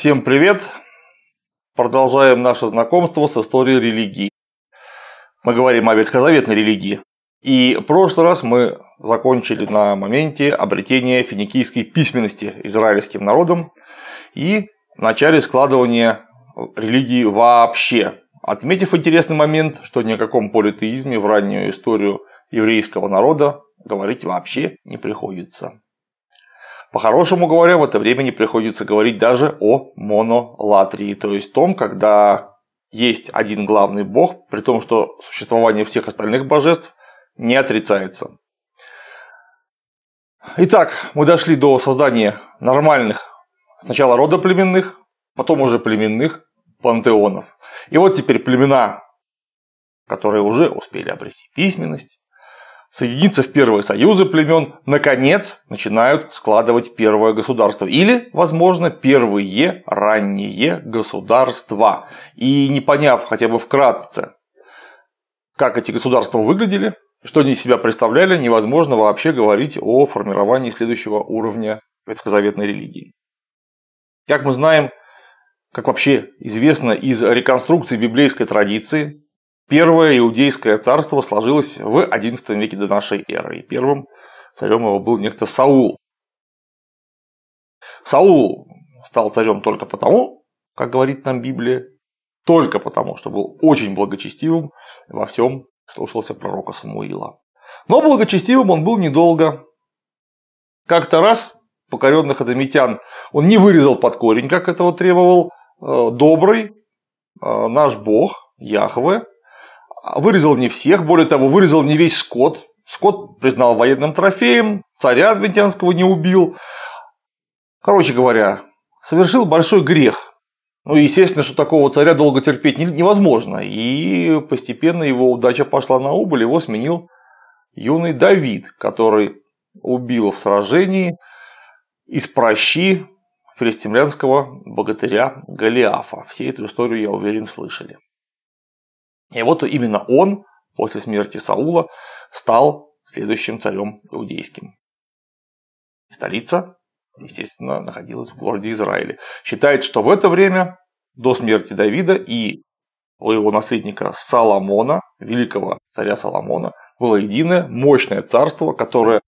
Всем привет! Продолжаем наше знакомство с историей религии. Мы говорим о ветхозаветной религии. И в прошлый раз мы закончили на моменте обретения финикийской письменности израильским народом и начале складывания религии вообще. Отметив интересный момент, что ни о каком политеизме в раннюю историю еврейского народа говорить вообще не приходится. По-хорошему говоря, в это время не приходится говорить даже о монолатрии, то есть том, когда есть один главный бог, при том, что существование всех остальных божеств не отрицается. Итак, мы дошли до создания нормальных, сначала родоплеменных, потом уже племенных пантеонов. И вот теперь племена, которые уже успели обрести письменность, соединиться в первые союзы племен, наконец начинают складывать первое государство или, возможно, первые ранние государства. И не поняв хотя бы вкратце, как эти государства выглядели, что они из себя представляли, невозможно вообще говорить о формировании следующего уровня ветхозаветной религии. Как мы знаем, как вообще известно из реконструкции библейской традиции, Первое иудейское царство сложилось в XI веке до нашей эры, и первым царем его был некто Саул. Саул стал царем только потому, как говорит нам Библия, только потому, что был очень благочестивым и во всем слушался пророка Самуила. Но благочестивым он был недолго. Как-то раз покоренных адамитян он не вырезал под корень, как этого требовал э, добрый э, наш бог Яхве, а вырезал не всех, более того, вырезал не весь скот. Скот признал военным трофеем, царя Адвентянского не убил. Короче говоря, совершил большой грех. Ну, естественно, что такого царя долго терпеть невозможно. И постепенно его удача пошла на убыль, его сменил юный Давид, который убил в сражении из прощи филистимлянского богатыря Голиафа. Все эту историю, я уверен, слышали. И вот именно он после смерти Саула стал следующим царем иудейским. Столица, естественно, находилась в городе Израиле. Считает, что в это время, до смерти Давида и у его наследника Соломона, великого царя Соломона, было единое мощное царство, которое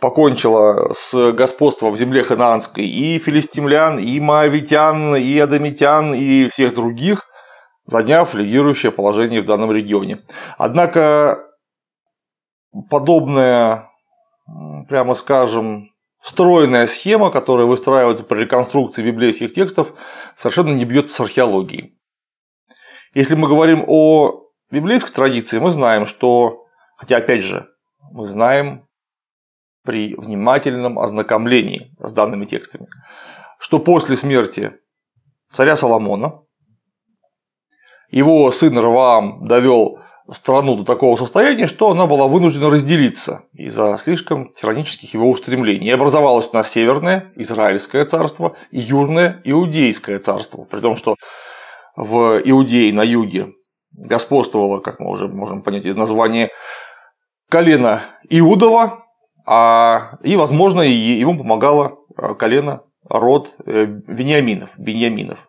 покончило с господством в земле ханаанской и филистимлян, и маавитян, и адамитян, и всех других, заняв лидирующее положение в данном регионе. Однако подобная, прямо скажем, встроенная схема, которая выстраивается при реконструкции библейских текстов, совершенно не бьется с археологией. Если мы говорим о библейской традиции, мы знаем, что, хотя опять же, мы знаем при внимательном ознакомлении с данными текстами, что после смерти царя Соломона его сын Рваам довел страну до такого состояния, что она была вынуждена разделиться из-за слишком тиранических его устремлений. И образовалось у нас Северное Израильское царство и Южное Иудейское царство. При том, что в Иудее на юге господствовало, как мы уже можем понять из названия, колено Иудова, а, и, возможно, ему помогало э, колено род э, Вениаминов, Беньяминов.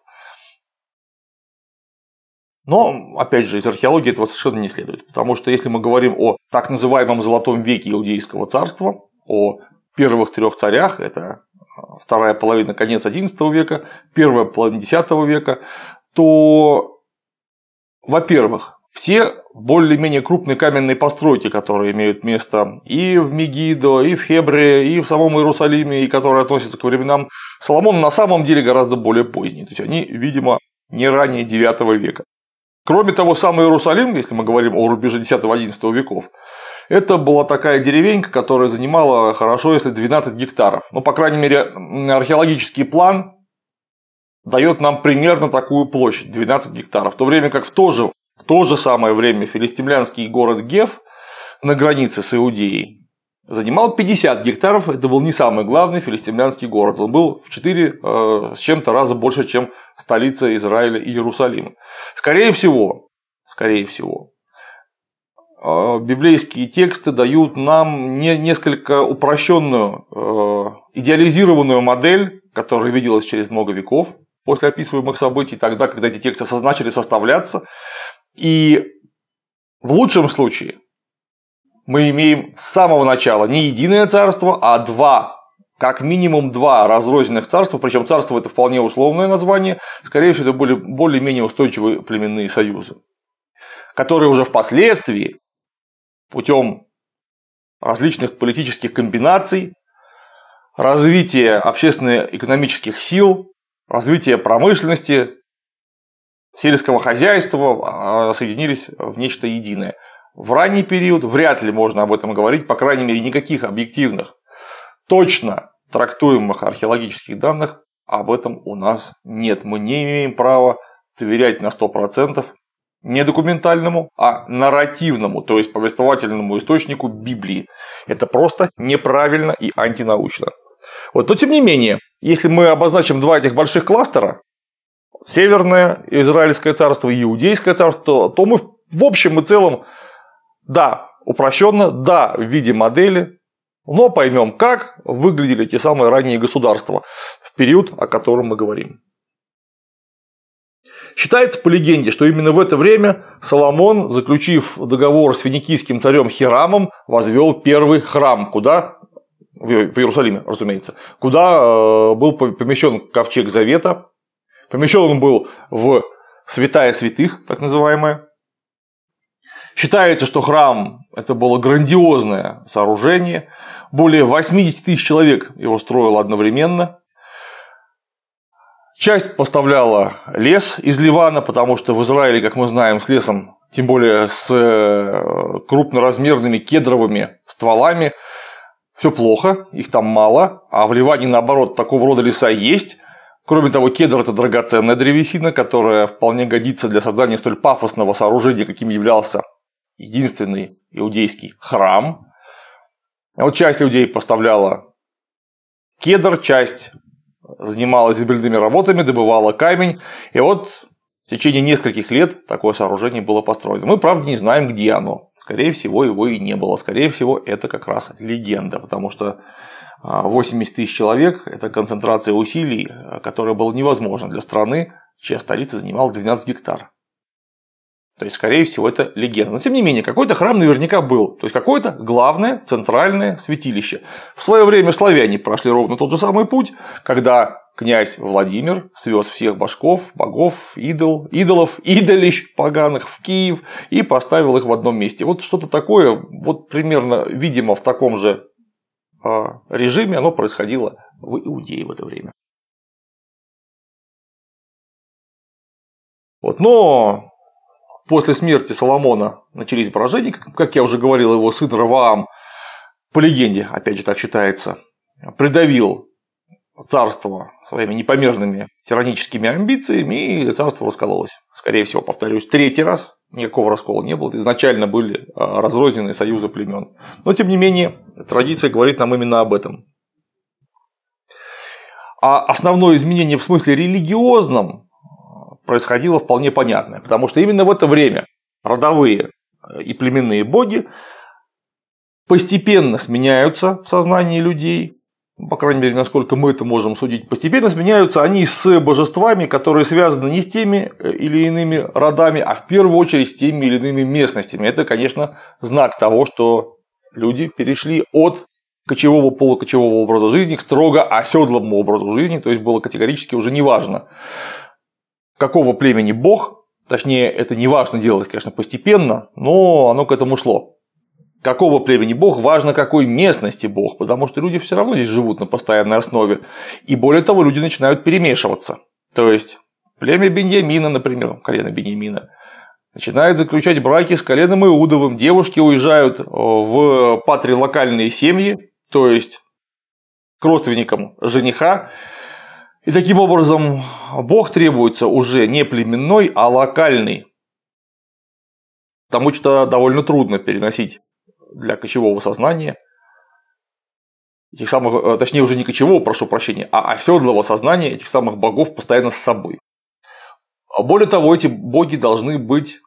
Но, опять же, из археологии этого совершенно не следует, потому что если мы говорим о так называемом золотом веке иудейского царства, о первых трех царях, это э, вторая половина, конец XI века, первая половина X века, то, во-первых, все более-менее крупные каменные постройки, которые имеют место и в Мегидо, и в Хебре, и в самом Иерусалиме, и которые относятся к временам Соломона, на самом деле гораздо более поздние. То есть они, видимо, не ранее IX века. Кроме того, сам Иерусалим, если мы говорим о рубеже 10-11 веков, это была такая деревенька, которая занимала хорошо, если 12 гектаров. Ну, по крайней мере, археологический план дает нам примерно такую площадь, 12 гектаров. В то время как в то же, в то же самое время филистимлянский город Геф на границе с Иудеей занимал 50 гектаров, это был не самый главный филистимлянский город, он был в 4 э, с чем-то раза больше, чем столица Израиля и Иерусалима. Скорее всего, скорее всего, э, библейские тексты дают нам не, несколько упрощенную, э, идеализированную модель, которая виделась через много веков после описываемых событий, тогда, когда эти тексты начали составляться, и в лучшем случае мы имеем с самого начала не единое царство, а два как минимум два разрозненных царства, причем царство это вполне условное название, скорее всего, это были более-менее устойчивые племенные союзы, которые уже впоследствии путем различных политических комбинаций, развития общественно-экономических сил, развития промышленности, сельского хозяйства а, а, соединились в нечто единое – в ранний период вряд ли можно об этом говорить, по крайней мере, никаких объективных, точно трактуемых археологических данных об этом у нас нет. Мы не имеем права доверять на 100% не документальному, а нарративному, то есть повествовательному источнику Библии. Это просто неправильно и антинаучно. Вот. Но тем не менее, если мы обозначим два этих больших кластера, Северное Израильское царство и Иудейское царство, то мы в общем и целом да, упрощенно, да, в виде модели, но поймем, как выглядели те самые ранние государства в период, о котором мы говорим. Считается по легенде, что именно в это время Соломон, заключив договор с финикийским царем Хирамом, возвел первый храм, куда в Иерусалиме, разумеется, куда э, был помещен ковчег Завета. Помещен он был в святая святых, так называемая, Считается, что храм – это было грандиозное сооружение. Более 80 тысяч человек его строило одновременно. Часть поставляла лес из Ливана, потому что в Израиле, как мы знаем, с лесом, тем более с э, крупноразмерными кедровыми стволами, все плохо, их там мало, а в Ливане, наоборот, такого рода леса есть. Кроме того, кедр – это драгоценная древесина, которая вполне годится для создания столь пафосного сооружения, каким являлся единственный иудейский храм. А вот часть людей поставляла кедр, часть занималась земельными работами, добывала камень. И вот в течение нескольких лет такое сооружение было построено. Мы, правда, не знаем, где оно. Скорее всего, его и не было. Скорее всего, это как раз легенда, потому что 80 а, тысяч человек – это концентрация усилий, а, которая была невозможна для страны, чья столица занимала 12 гектар. То есть, скорее всего, это легенда. Но, тем не менее, какой-то храм наверняка был. То есть, какое-то главное центральное святилище. В свое время славяне прошли ровно тот же самый путь, когда князь Владимир свез всех башков, богов, идол, идолов, идолищ поганых в Киев и поставил их в одном месте. Вот что-то такое, вот примерно, видимо, в таком же а, режиме оно происходило в Иудее в это время. Вот, но После смерти Соломона начались поражения, как я уже говорил, его сын Раваам, по легенде, опять же так считается, придавил царство своими непомерными тираническими амбициями, и царство раскололось. Скорее всего, повторюсь, третий раз никакого раскола не было. Изначально были а, разрозненные союзы племен. Но, тем не менее, традиция говорит нам именно об этом. А основное изменение в смысле религиозном происходило вполне понятное, потому что именно в это время родовые э, и племенные боги постепенно сменяются в сознании людей, ну, по крайней мере, насколько мы это можем судить, постепенно сменяются они с божествами, которые связаны не с теми э, или иными родами, а в первую очередь с теми или иными местностями. Это, конечно, знак того, что люди перешли от кочевого, полукочевого образа жизни к строго оседлому образу жизни, то есть было категорически уже неважно, какого племени бог, точнее, это не важно делать, конечно, постепенно, но оно к этому шло. Какого племени бог, важно какой местности бог, потому что люди все равно здесь живут на постоянной основе. И более того, люди начинают перемешиваться. То есть, племя Беньямина, например, колено Беньямина, начинает заключать браки с коленом Иудовым, девушки уезжают э, в патрилокальные семьи, то есть к родственникам жениха, и таким образом Бог требуется уже не племенной, а локальный. Потому что довольно трудно переносить для кочевого сознания этих самых, э, точнее уже не кочевого, прошу прощения, а оседлого сознания этих самых богов постоянно с собой. Более того, эти боги должны быть,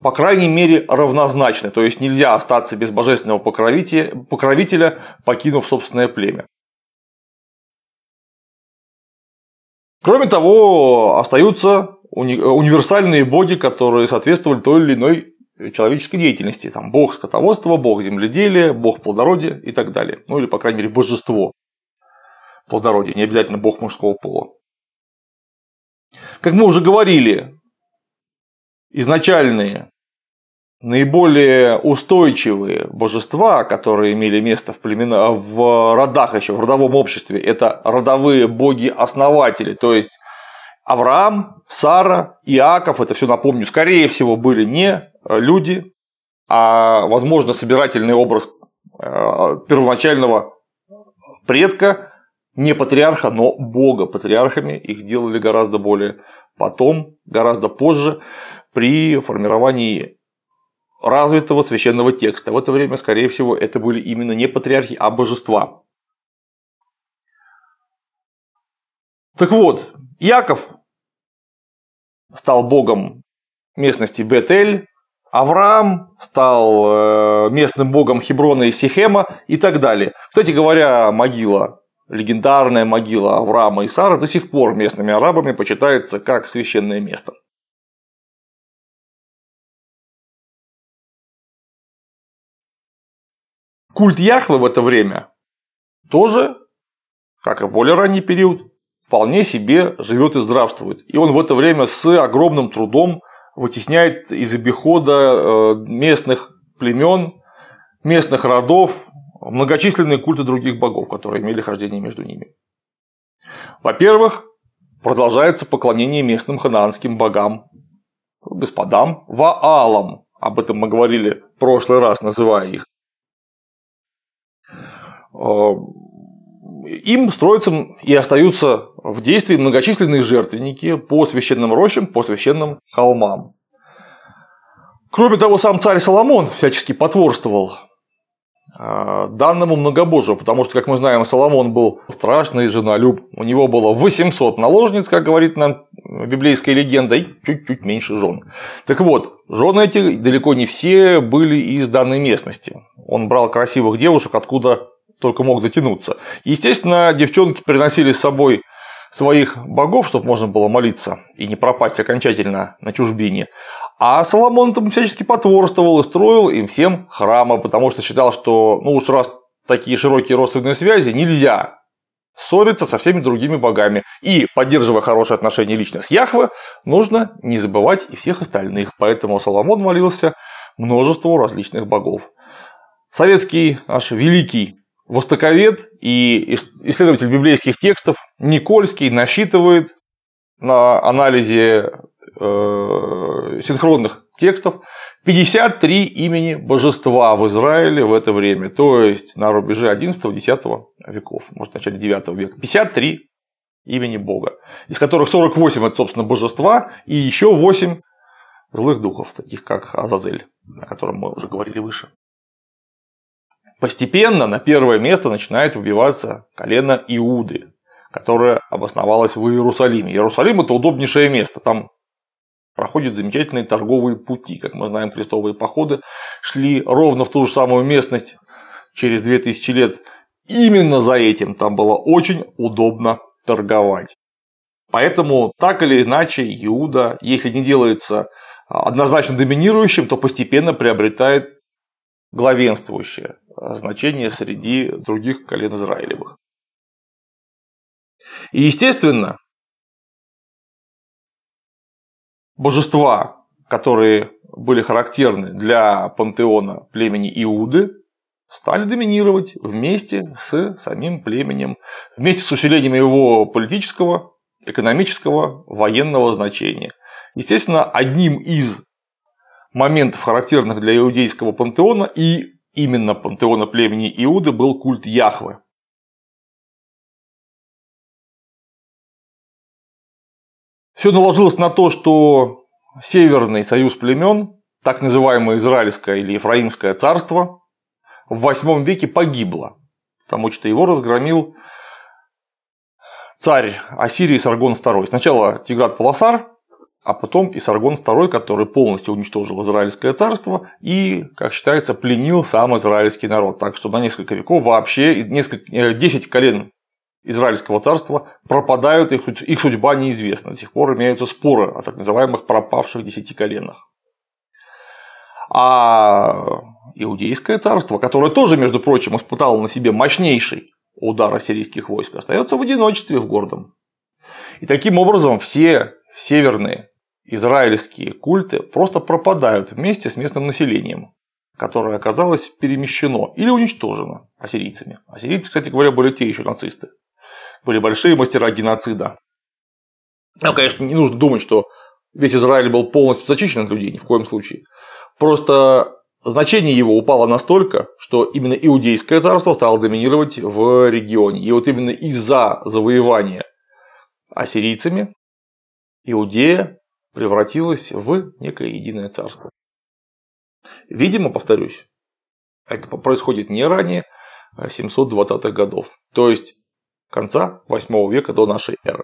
по крайней мере, равнозначны. То есть нельзя остаться без божественного покровителя, покинув собственное племя. Кроме того, остаются уни э, универсальные боги, которые соответствовали той или иной человеческой деятельности. Там бог скотоводства, бог земледелия, бог плодородия и так далее. Ну или, по крайней мере, божество плодородия, не обязательно бог мужского пола. Как мы уже говорили, изначальные наиболее устойчивые божества, которые имели место в, племена, в родах еще, в родовом обществе, это родовые боги-основатели, то есть Авраам, Сара, Иаков, это все напомню, скорее всего были не люди, а, возможно, собирательный образ э, первоначального предка, не патриарха, но бога. Патриархами их сделали гораздо более потом, гораздо позже при формировании развитого священного текста. В это время, скорее всего, это были именно не патриархи, а божества. Так вот, Яков стал богом местности Бетель, Авраам стал э, местным богом Хеброна и Сихема и так далее. Кстати говоря, могила, легендарная могила Авраама и Сары до сих пор местными арабами почитается как священное место. Культ Яхвы в это время тоже, как и в более ранний период, вполне себе живет и здравствует. И он в это время с огромным трудом вытесняет из обихода э, местных племен, местных родов, многочисленные культы других богов, которые имели хождение между ними. Во-первых, продолжается поклонение местным ханаанским богам, господам Ваалам. Об этом мы говорили в прошлый раз, называя их. Э, им строятся и остаются в действии многочисленные жертвенники по священным рощам, по священным холмам. Кроме того, сам царь Соломон всячески потворствовал э, данному многобожию, потому что, как мы знаем, Соломон был страшный женолюб. У него было 800 наложниц, как говорит нам библейская легенда, и чуть-чуть меньше жен. Так вот, жены эти далеко не все были из данной местности. Он брал красивых девушек, откуда только мог дотянуться. Естественно, девчонки приносили с собой своих богов, чтобы можно было молиться и не пропасть окончательно на чужбине. А Соломон там всячески потворствовал и строил им всем храмы, потому что считал, что ну уж раз такие широкие родственные связи нельзя ссориться со всеми другими богами. И, поддерживая хорошие отношения лично с Яхве, нужно не забывать и всех остальных. Поэтому Соломон молился множеству различных богов. Советский, аж великий Востоковед и исследователь библейских текстов Никольский насчитывает на анализе э, синхронных текстов 53 имени божества в Израиле в это время, то есть на рубеже 11-10 веков, может, начале 9 века. 53 имени Бога, из которых 48 – это, собственно, божества, и еще 8 злых духов, таких как Азазель, о котором мы уже говорили выше. Постепенно на первое место начинает выбиваться колено Иуды, которое обосновалось в Иерусалиме. Иерусалим – это удобнейшее место, там проходят замечательные торговые пути. Как мы знаем, крестовые походы шли ровно в ту же самую местность через 2000 лет. Именно за этим там было очень удобно торговать. Поэтому так или иначе Иуда, если не делается а, однозначно доминирующим, то постепенно приобретает главенствующее. Э, значение среди других колен Израилевых. И естественно, божества, которые были характерны для пантеона племени Иуды, стали доминировать вместе с самим племенем, вместе с усилением его политического, экономического, военного значения. Естественно, одним из моментов, характерных для иудейского пантеона и именно пантеона племени Иуды был культ Яхвы. Все наложилось на то, что Северный союз племен, так называемое Израильское или Ефраимское царство, в восьмом веке погибло, потому что его разгромил царь Ассирии Саргон II. Сначала Тиграт Паласар, а потом и Саргон II, который полностью уничтожил Израильское царство и, как считается, пленил сам израильский народ. Так что на несколько веков вообще несколько, 10 э, колен Израильского царства пропадают, их, их судьба неизвестна. До сих пор имеются споры о так называемых пропавших десяти коленах. А Иудейское царство, которое тоже, между прочим, испытало на себе мощнейший удар ассирийских войск, остается в одиночестве в гордом. И таким образом все северные израильские культы просто пропадают вместе с местным населением, которое оказалось перемещено или уничтожено ассирийцами. Ассирийцы, кстати говоря, были те еще нацисты. Были большие мастера геноцида. Нам, конечно, не нужно думать, что весь Израиль был полностью зачищен от людей, ни в коем случае. Просто значение его упало настолько, что именно иудейское царство стало доминировать в регионе. И вот именно из-за завоевания ассирийцами Иудея превратилось в некое единое царство. Видимо, повторюсь, это происходит не ранее 720-х а годов, то есть конца 8 века до нашей эры.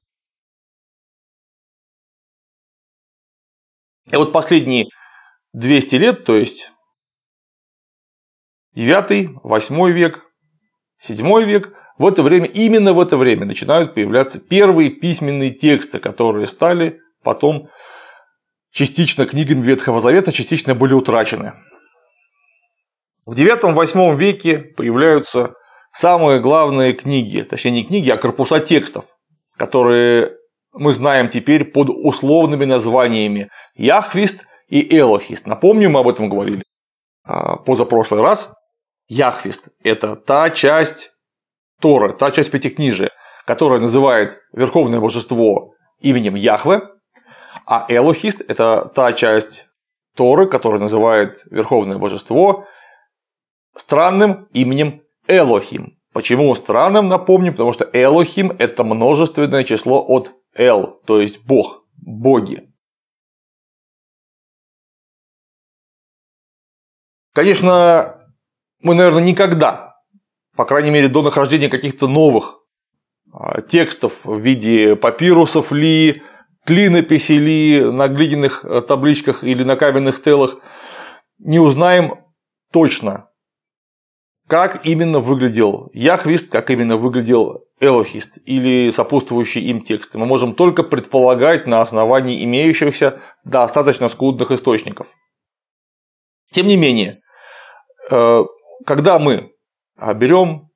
И вот последние 200 лет, то есть 9, 8 век, 7 век, в это время, именно в это время начинают появляться первые письменные тексты, которые стали потом частично книгами Ветхого Завета, частично были утрачены. В IX-VIII веке появляются самые главные книги, точнее не книги, а корпуса текстов, которые мы знаем теперь под условными названиями Яхвист и Элохист. Напомню, мы об этом говорили а, позапрошлый раз. Яхвист – это та часть Торы, та часть Пятикнижия, которая называет Верховное Божество именем Яхве, а элохист – это та часть Торы, которую называет Верховное Божество странным именем Элохим. Почему странным, напомню, потому что Элохим – это множественное число от Эл, то есть Бог, боги. Конечно, мы, наверное, никогда, по крайней мере, до нахождения каких-то новых а, текстов в виде папирусов ли, клинописи или на глиняных э, табличках или на каменных стелах, не узнаем точно, как именно выглядел Яхвист, как именно выглядел Элохист или сопутствующие им тексты. Мы можем только предполагать на основании имеющихся достаточно скудных источников. Тем не менее, э, когда мы берем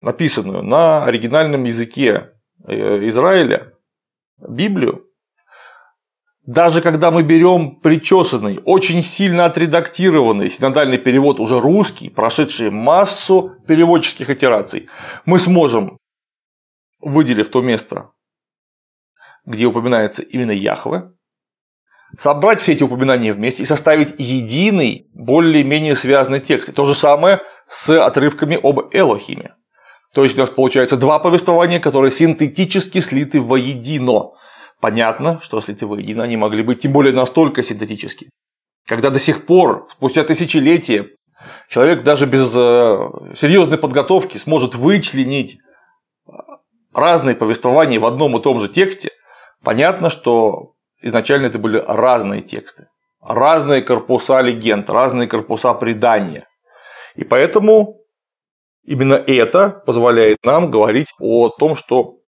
написанную на оригинальном языке э, Израиля Библию, даже когда мы берем причесанный, очень сильно отредактированный синодальный перевод, уже русский, прошедший массу переводческих итераций, мы сможем, выделив то место, где упоминается именно Яхве, собрать все эти упоминания вместе и составить единый, более-менее связанный текст. И то же самое с отрывками об Элохиме. То есть у нас получается два повествования, которые синтетически слиты воедино. Понятно, что слиты воедино они могли быть тем более настолько синтетически. Когда до сих пор, спустя тысячелетия, человек даже без э, серьезной подготовки сможет вычленить э, разные повествования в одном и том же тексте, понятно, что изначально это были разные тексты, разные корпуса легенд, разные корпуса предания. И поэтому Именно это позволяет нам говорить о том, что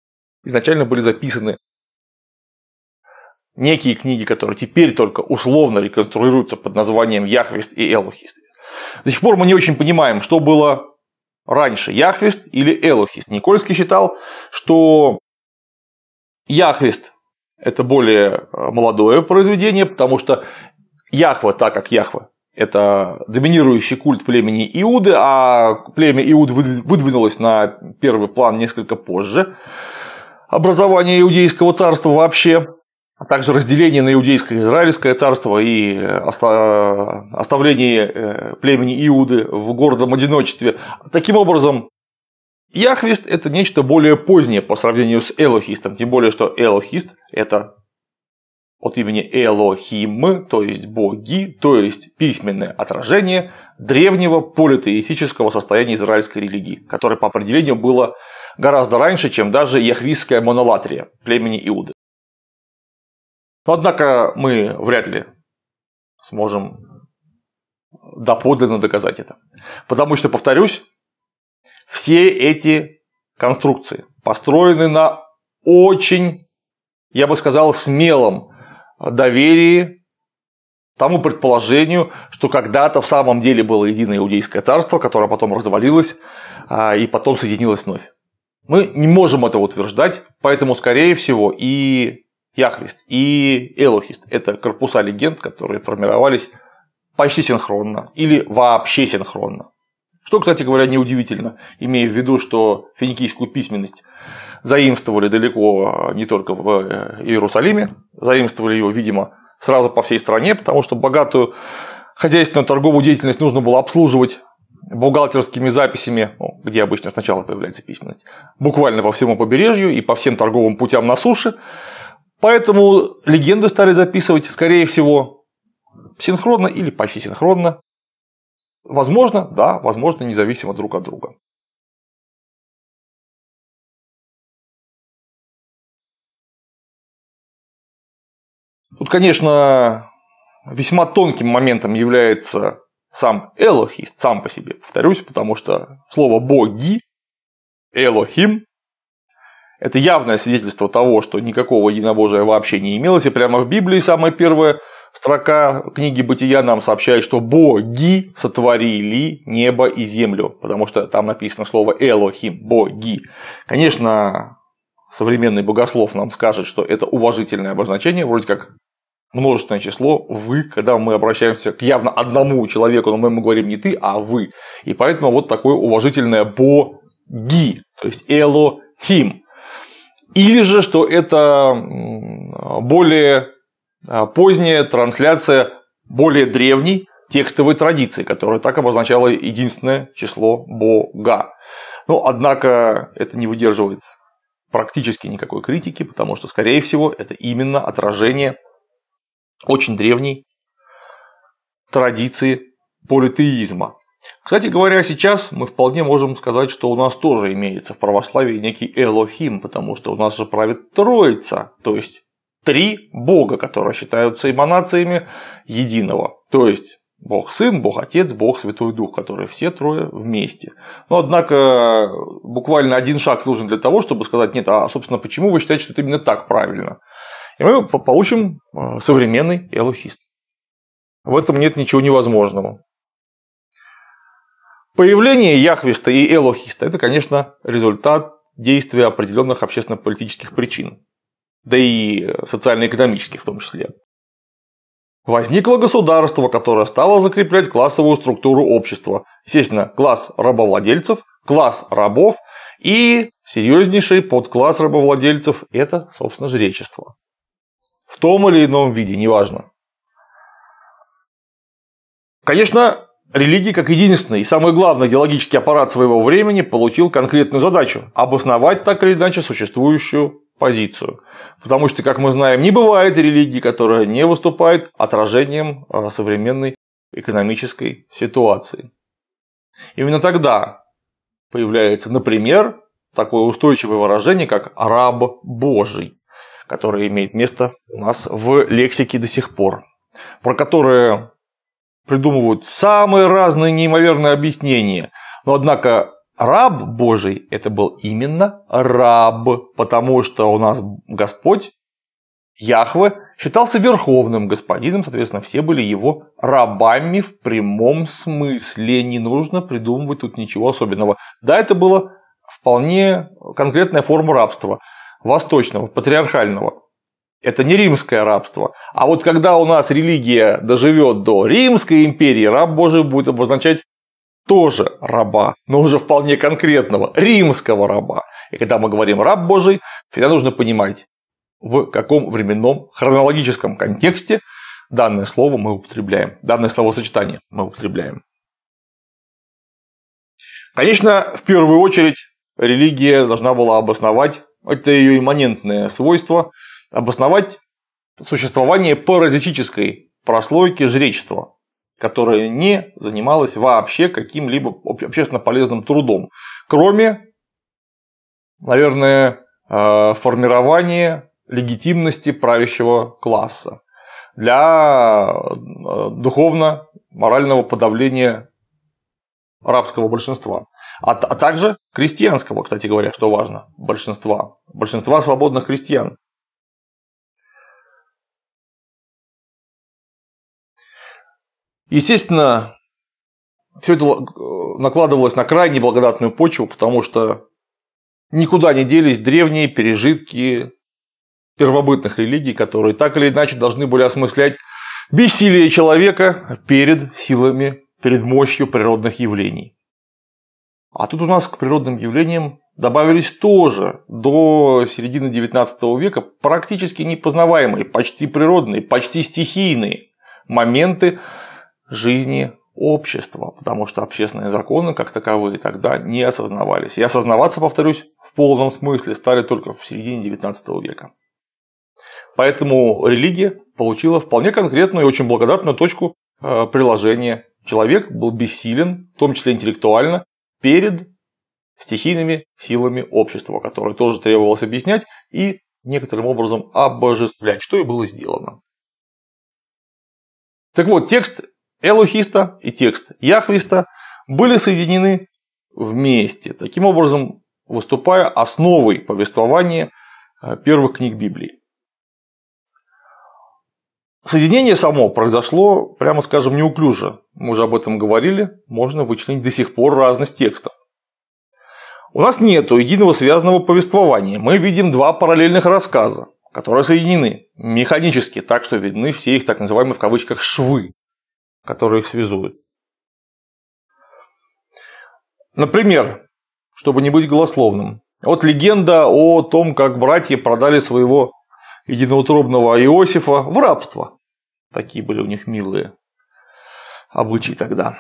изначально были записаны некие книги, которые теперь только условно реконструируются под названием Яхвест и Элохист. До сих пор мы не очень понимаем, что было раньше, Яхвест или Элохист. Никольский считал, что Яхвест – это более э, молодое произведение, потому что Яхва, так как Яхва это доминирующий культ племени Иуды, а племя Иуд выдвинулось на первый план несколько позже. Образование иудейского царства вообще, а также разделение на иудейское и израильское царство и э, э, оставление э, племени Иуды в гордом одиночестве. Таким образом, Яхвист – это нечто более позднее по сравнению с Элохистом, тем более, что Элохист – это от имени Элохим, то есть боги, то есть письменное отражение древнего политеистического состояния израильской религии, которое по определению было гораздо раньше, чем даже яхвистская монолатрия племени Иуды. Но, однако, мы вряд ли сможем доподлинно доказать это. Потому что, повторюсь, все эти конструкции построены на очень, я бы сказал, смелом Э, доверии тому предположению, что когда-то в самом деле было единое иудейское царство, которое потом развалилось а, и потом соединилось вновь. Мы не можем этого утверждать, поэтому, скорее всего, и Яхвист, и Элохист – это корпуса легенд, которые формировались почти синхронно или вообще синхронно. Что, кстати говоря, неудивительно, имея в виду, что финикийскую письменность заимствовали далеко а, не только в э, Иерусалиме, заимствовали его, видимо, сразу по всей стране, потому что богатую хозяйственную торговую деятельность нужно было обслуживать бухгалтерскими записями, ну, где обычно сначала появляется письменность, буквально по всему побережью и по всем торговым путям на суше. Поэтому легенды стали записывать, скорее всего, синхронно или почти синхронно. Возможно, да, возможно, независимо друг от друга. Тут, конечно, весьма тонким моментом является сам Элохист, сам по себе, повторюсь, потому что слово «боги» Элохим – это явное свидетельство того, что никакого единобожия вообще не имелось, и прямо в Библии самая первая строка книги «Бытия» нам сообщает, что «боги сотворили небо и землю», потому что там написано слово «элохим» – «боги». Конечно, современный богослов нам скажет, что это уважительное обозначение, вроде как множественное число «вы», когда мы обращаемся к явно одному человеку, но мы ему говорим не «ты», а «вы». И поэтому вот такое уважительное «боги», то есть «элохим». Или же, что это более а, поздняя трансляция более древней текстовой традиции, которая так обозначала единственное число Бога. Но, однако, это не выдерживает практически никакой критики, потому что, скорее всего, это именно отражение очень древней традиции политеизма. Кстати говоря, сейчас мы вполне можем сказать, что у нас тоже имеется в православии некий Элохим, потому что у нас же правит Троица, то есть три бога, которые считаются эманациями единого. То есть Бог Сын, Бог Отец, Бог Святой Дух, которые все трое вместе. Но, однако, буквально один шаг нужен для того, чтобы сказать, нет, а, собственно, почему вы считаете, что это именно так правильно? И мы получим а, современный элохист. В этом нет ничего невозможного. Появление Яхвиста и Элохиста – это, конечно, результат действия определенных общественно-политических причин, да и социально-экономических в том числе. Возникло государство, которое стало закреплять классовую структуру общества. Естественно, класс рабовладельцев, класс рабов и серьезнейший подкласс рабовладельцев – это, собственно, жречество в том или ином виде, неважно. Конечно, религия как единственный и самый главный идеологический аппарат своего времени получил конкретную задачу – обосновать так или иначе существующую позицию. Потому что, как мы знаем, не бывает религии, которая не выступает отражением э, современной экономической ситуации. Именно тогда появляется, например, такое устойчивое выражение, как «раб Божий» которое имеет место у нас в лексике до сих пор, про которое придумывают самые разные неимоверные объяснения. Но однако раб Божий – это был именно раб, потому что у нас Господь, Яхве, считался верховным господином, соответственно, все были его рабами в прямом смысле. Не нужно придумывать тут ничего особенного. Да, это было вполне конкретная форма рабства – восточного, патриархального. Это не римское рабство. А вот когда у нас религия доживет до Римской империи, раб Божий будет обозначать тоже раба, но уже вполне конкретного, римского раба. И когда мы говорим «раб Божий», всегда нужно понимать, в каком временном хронологическом контексте данное слово мы употребляем, данное словосочетание мы употребляем. Конечно, в первую очередь религия должна была обосновать это ее имманентное свойство, обосновать существование паразитической прослойки жречества, которая не занималась вообще каким-либо общественно полезным трудом, кроме, наверное, э, формирования легитимности правящего класса для э, духовно-морального подавления арабского большинства а, а также крестьянского, кстати говоря, что важно, большинства, большинства свободных крестьян. Естественно, все это э, накладывалось на крайне благодатную почву, потому что никуда не делись древние пережитки первобытных религий, которые так или иначе должны были осмыслять бессилие человека перед силами, перед мощью природных явлений. А тут у нас к природным явлениям добавились тоже до середины XIX века практически непознаваемые, почти природные, почти стихийные моменты жизни общества, потому что общественные законы как таковые тогда не осознавались. И осознаваться, повторюсь, в полном смысле стали только в середине XIX века. Поэтому религия получила вполне конкретную и очень благодатную точку э, приложения. Человек был бессилен, в том числе интеллектуально, перед стихийными силами общества, которые тоже требовалось объяснять и некоторым образом обожествлять, что и было сделано. Так вот, текст Элохиста и текст Яхвиста были соединены вместе, таким образом выступая основой повествования э, первых книг Библии. Соединение само произошло, прямо скажем, неуклюже. Мы уже об этом говорили, можно вычленить до сих пор разность текстов. У нас нет единого связанного повествования. Мы видим два параллельных рассказа, которые соединены механически, так что видны все их так называемые в кавычках «швы», которые их связуют. Например, чтобы не быть голословным, вот легенда о том, как братья продали своего единоутробного Иосифа в рабство. Такие были у них милые обычаи тогда.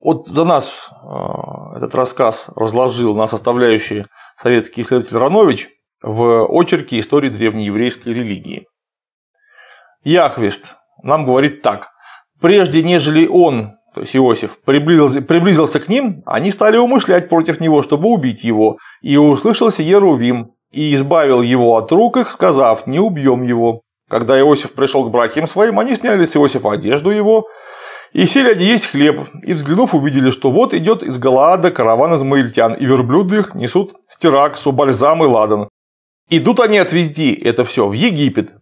Вот за нас э, этот рассказ разложил на составляющие советский исследователь Ранович в очерке истории древнееврейской религии. Яхвест нам говорит так. Прежде нежели он, то есть Иосиф, приблизился, приблизился к ним, они стали умышлять против него, чтобы убить его, и услышался Ерувим и избавил его от рук их, сказав «не убьем его». Когда Иосиф пришел к братьям своим, они сняли с Иосифа одежду его, и сели они есть хлеб, и взглянув увидели, что вот идет из Галаада караван из измаильтян, и верблюды их несут стираксу, бальзам и ладан. Идут они отвезти это все в Египет,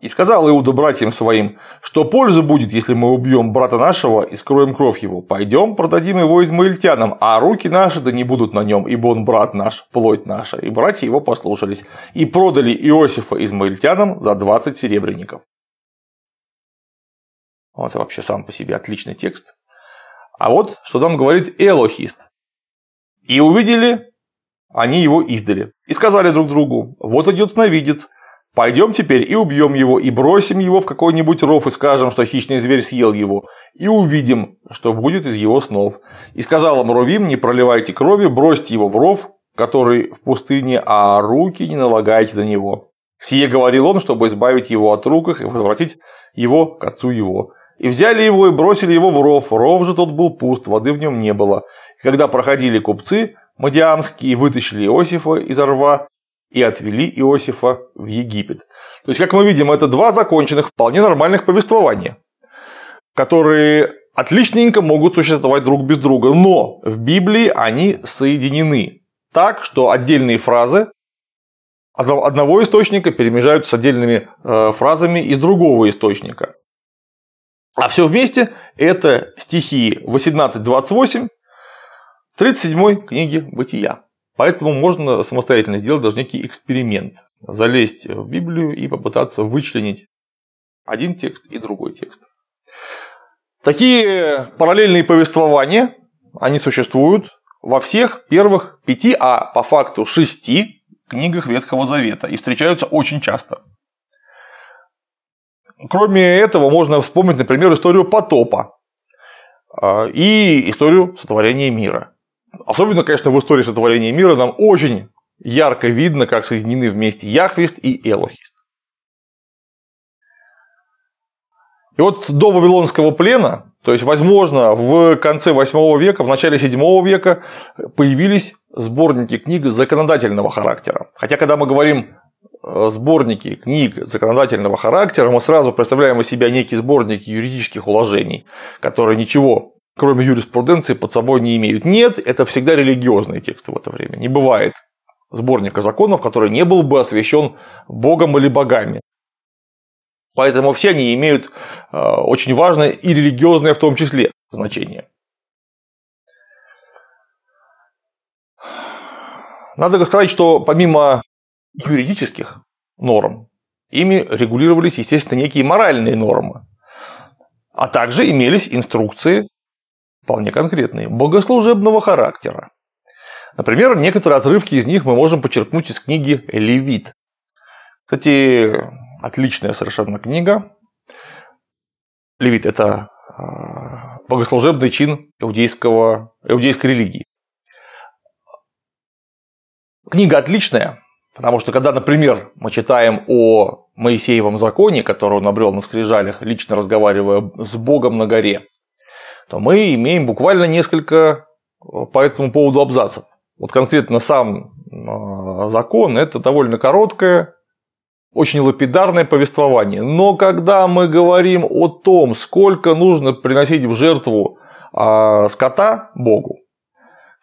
и сказал Иуда братьям своим, что польза будет, если мы убьем брата нашего и скроем кровь его. Пойдем, продадим его измаильтянам, а руки наши да не будут на нем, ибо он брат наш, плоть наша. И братья его послушались, и продали Иосифа измаильтянам за 20 серебряников. Вот вообще сам по себе отличный текст. А вот что там говорит Элохист. «И увидели они его издали. И сказали друг другу, вот идет сновидец, Пойдем теперь и убьем его, и бросим его в какой-нибудь ров, и скажем, что хищный зверь съел его, и увидим, что будет из его снов. И сказал им Рувим, не проливайте крови, бросьте его в ров, который в пустыне, а руки не налагайте на него. Сие говорил он, чтобы избавить его от рук их и возвратить его к отцу его. И взяли его и бросили его в ров. Ров же тот был пуст, воды в нем не было. И когда проходили купцы, Мадиамские вытащили Иосифа из рва и отвели Иосифа в Египет. То есть, как мы видим, это два законченных, вполне нормальных повествования, которые отличненько могут существовать друг без друга, но в Библии они соединены так, что отдельные фразы одного источника перемежаются с отдельными э, фразами из другого источника. А все вместе это стихи 18-28 37 книги «Бытия». Поэтому можно самостоятельно сделать даже некий эксперимент. Залезть в Библию и попытаться вычленить один текст и другой текст. Такие параллельные повествования, они существуют во всех первых пяти, а по факту шести книгах Ветхого Завета и встречаются очень часто. Кроме этого, можно вспомнить, например, историю потопа а, и историю сотворения мира – Особенно, конечно, в истории сотворения мира нам очень ярко видно, как соединены вместе Яхвист и Элохист. И вот до Вавилонского плена, то есть, возможно, в конце 8 века, в начале 7 века появились сборники книг законодательного характера. Хотя, когда мы говорим э, сборники книг законодательного характера, мы сразу представляем из себя некий сборник юридических уложений, которые ничего кроме юриспруденции, под собой не имеют. Нет, это всегда религиозные тексты в это время. Не бывает сборника законов, который не был бы освящен Богом или богами. Поэтому все они имеют э, очень важное и религиозное в том числе значение. Надо сказать, что помимо юридических норм, ими регулировались, естественно, некие моральные нормы, а также имелись инструкции вполне конкретные, богослужебного характера. Например, некоторые отрывки из них мы можем почерпнуть из книги «Левит». Кстати, отличная совершенно книга. Левит – это а, богослужебный чин иудейского, иудейской религии. Книга отличная, потому что когда, например, мы читаем о Моисеевом законе, который он обрел на скрижалях, лично разговаривая с Богом на горе, то мы имеем буквально несколько э, по этому поводу абзацев. Вот конкретно сам э, закон – это довольно короткое, очень лапидарное повествование. Но когда мы говорим о том, сколько нужно приносить в жертву а, скота Богу,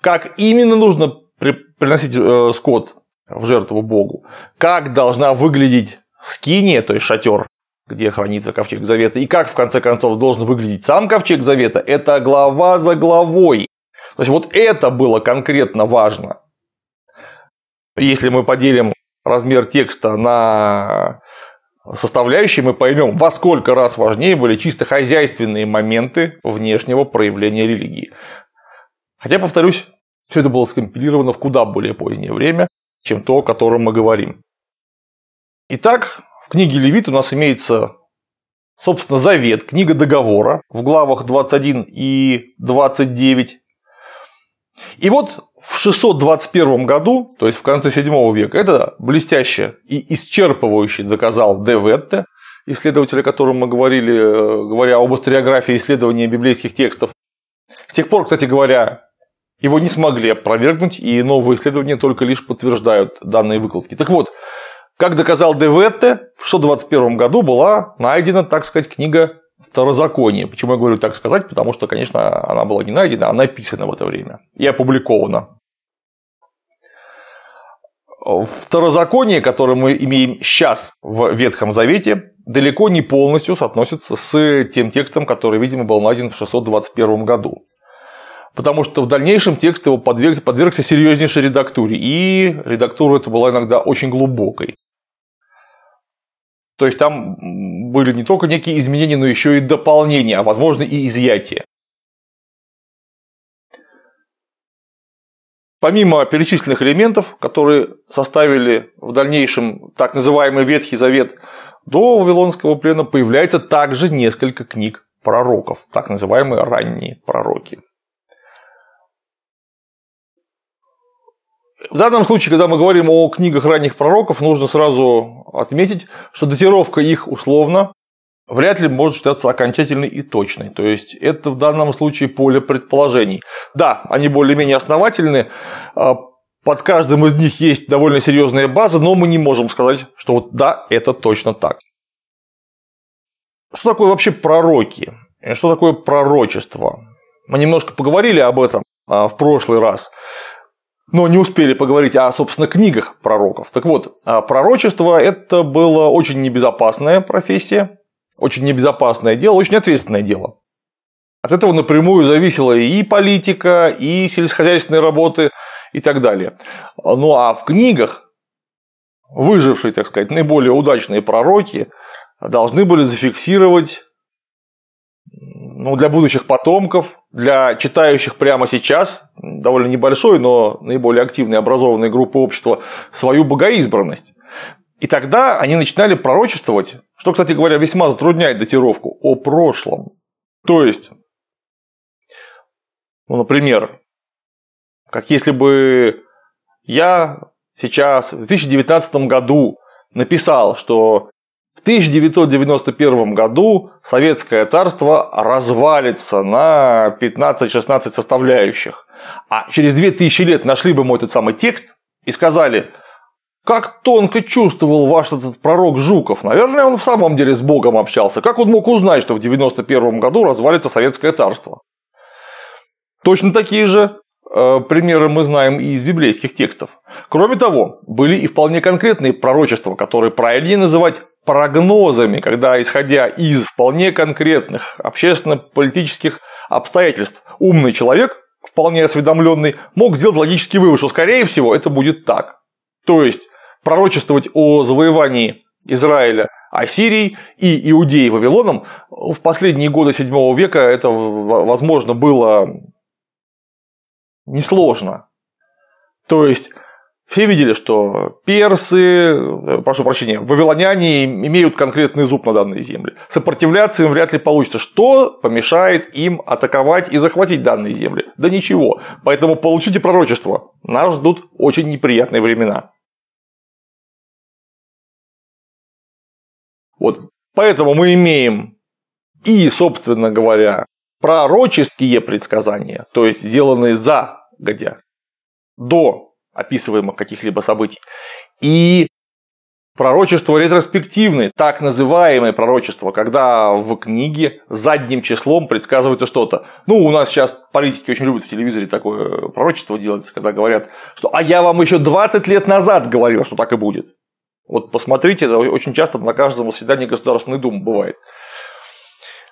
как именно нужно приносить э, скот в жертву Богу, как должна выглядеть скиния, то есть шатер где хранится Ковчег Завета, и как, в конце концов, должен выглядеть сам Ковчег Завета, это глава за главой. То есть, вот это было конкретно важно. Если мы поделим размер текста на составляющие, мы поймем, во сколько раз важнее были чисто хозяйственные моменты внешнего проявления религии. Хотя, повторюсь, все это было скомпилировано в куда более позднее время, чем то, о котором мы говорим. Итак, книге Левит у нас имеется, собственно, завет, книга договора в главах 21 и 29. И вот в 621 году, то есть в конце 7 века, это блестяще и исчерпывающе доказал Де исследователь, о котором мы говорили, э, говоря об историографии исследования библейских текстов. С тех пор, кстати говоря, его не смогли опровергнуть, и новые исследования только лишь подтверждают данные выкладки. Так вот, как доказал Деветте, в 621 году была найдена, так сказать, книга Второзаконие. Почему я говорю так сказать? Потому что, конечно, она была не найдена, а написана в это время и опубликована. Второзаконие, которое мы имеем сейчас в Ветхом Завете, далеко не полностью соотносится с тем текстом, который, видимо, был найден в 621 году. Потому что в дальнейшем текст его подверг, подвергся серьезнейшей редактуре, и редактура это была иногда очень глубокой. То есть там были не только некие изменения, но еще и дополнения, а возможно и изъятия. Помимо перечисленных элементов, которые составили в дальнейшем так называемый Ветхий Завет, до Вавилонского плена появляется также несколько книг пророков, так называемые ранние пророки. В данном случае, когда мы говорим о книгах ранних пророков, нужно сразу отметить, что датировка их условно вряд ли может считаться окончательной и точной. То есть это в данном случае поле предположений. Да, они более-менее основательны, а, под каждым из них есть довольно серьезная база, но мы не можем сказать, что вот да, это точно так. Что такое вообще пророки? Что такое пророчество? Мы немножко поговорили об этом а, в прошлый раз но не успели поговорить о, собственно, книгах пророков. Так вот, а, пророчество – это была очень небезопасная профессия, очень небезопасное дело, очень ответственное дело. От этого напрямую зависела и политика, и сельскохозяйственные работы, и так далее. Ну а в книгах выжившие, так сказать, наиболее удачные пророки должны были зафиксировать ну, для будущих потомков, для читающих прямо сейчас, довольно небольшой, но наиболее активной образованной группы общества, свою богоизбранность. И тогда они начинали пророчествовать, что, кстати говоря, весьма затрудняет датировку, о прошлом. То есть, ну, например, как если бы я сейчас в 2019 году написал, что 1991 году Советское царство развалится на 15-16 составляющих. А через 2000 лет нашли бы мой этот самый текст и сказали, как тонко чувствовал ваш этот пророк Жуков. Наверное, он в самом деле с Богом общался. Как он мог узнать, что в 1991 году развалится Советское царство? Точно такие же э, примеры мы знаем и из библейских текстов. Кроме того, были и вполне конкретные пророчества, которые правильнее называть прогнозами, когда, исходя из вполне конкретных общественно-политических обстоятельств, умный человек, вполне осведомленный, мог сделать логический вывод, что, скорее всего, это будет так. То есть, пророчествовать о завоевании Израиля Ассирией и Иудеи Вавилоном в последние годы VII века это, возможно, было несложно. То есть, все видели, что персы, э, прошу прощения, вавилоняне имеют конкретный зуб на данной земле. Сопротивляться им вряд ли получится. Что помешает им атаковать и захватить данные земли? Да ничего. Поэтому получите пророчество. Нас ждут очень неприятные времена. Вот. Поэтому мы имеем и, собственно говоря, пророческие предсказания, то есть сделанные за годя, до описываемых каких-либо событий. И пророчество ретроспективное, так называемое пророчество, когда в книге задним числом предсказывается что-то. Ну, у нас сейчас политики очень любят в телевизоре такое пророчество делать, когда говорят, что «а я вам еще 20 лет назад говорил, что так и будет». Вот посмотрите, это очень часто на каждом заседании Государственной Думы бывает.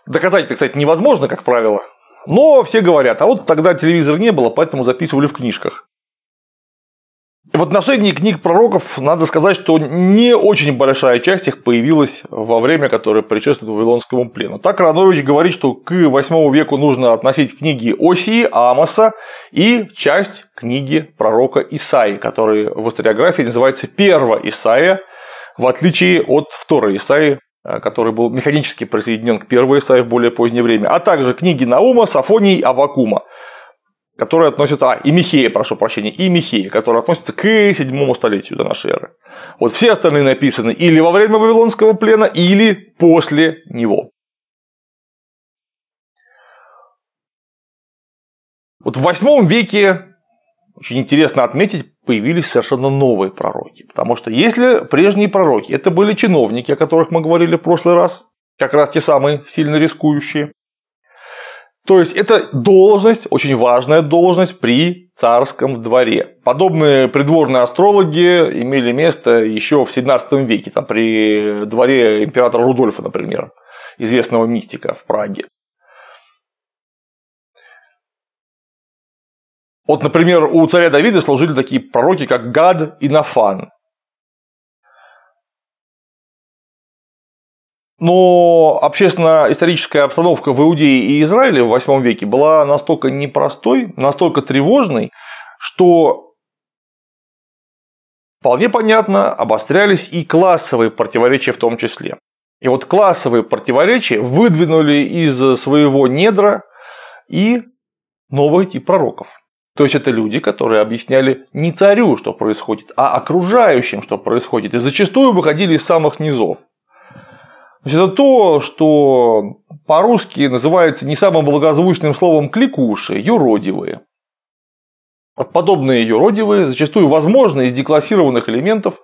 Доказать это, кстати, невозможно, как правило, но все говорят, а вот тогда телевизора не было, поэтому записывали в книжках. В отношении книг пророков надо сказать, что не очень большая часть их появилась во время, которое предшествует Вавилонскому плену. Так Ранович говорит, что к 8 веку нужно относить книги Осии, Амоса и часть книги пророка Исаи, который в историографии называется «Первая Исаия», в отличие от второй Исаии, э, который был механически присоединен к первой Исаии в более позднее время, а также книги Наума, Сафонии, Авакума – которые относятся, а, и Михея, прошу прощения, и Михея, которые относятся к седьмому столетию до нашей эры. Вот все остальные написаны или во время Вавилонского плена, или после него. Вот в восьмом веке, очень интересно отметить, появились совершенно новые пророки. Потому что если прежние пророки – это были чиновники, о которых мы говорили в прошлый раз, как раз те самые сильно рискующие, то есть это должность, очень важная должность при царском дворе. Подобные придворные астрологи имели место еще в 17 веке, там, при дворе императора Рудольфа, например, известного мистика в Праге. Вот, например, у царя Давида служили такие пророки, как Гад и Нафан. Но общественно-историческая обстановка в Иудее и Израиле в VIII веке была настолько непростой, настолько тревожной, что вполне понятно обострялись и классовые противоречия в том числе. И вот классовые противоречия выдвинули из своего недра и новый тип пророков. То есть это люди, которые объясняли не царю, что происходит, а окружающим, что происходит, и зачастую выходили из самых низов. Значит, это то, что по-русски называется не самым благозвучным словом кликуши, юродивые. Вот подобные юродивые зачастую, возможно, из деклассированных элементов